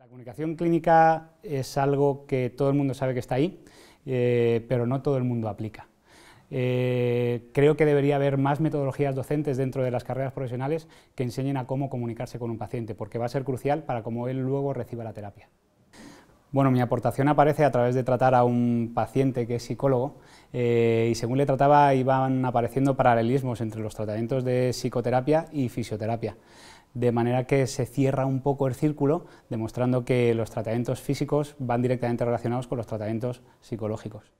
La comunicación clínica es algo que todo el mundo sabe que está ahí, eh, pero no todo el mundo aplica. Eh, creo que debería haber más metodologías docentes dentro de las carreras profesionales que enseñen a cómo comunicarse con un paciente, porque va a ser crucial para cómo él luego reciba la terapia. Bueno, mi aportación aparece a través de tratar a un paciente que es psicólogo eh, y según le trataba iban apareciendo paralelismos entre los tratamientos de psicoterapia y fisioterapia, de manera que se cierra un poco el círculo, demostrando que los tratamientos físicos van directamente relacionados con los tratamientos psicológicos.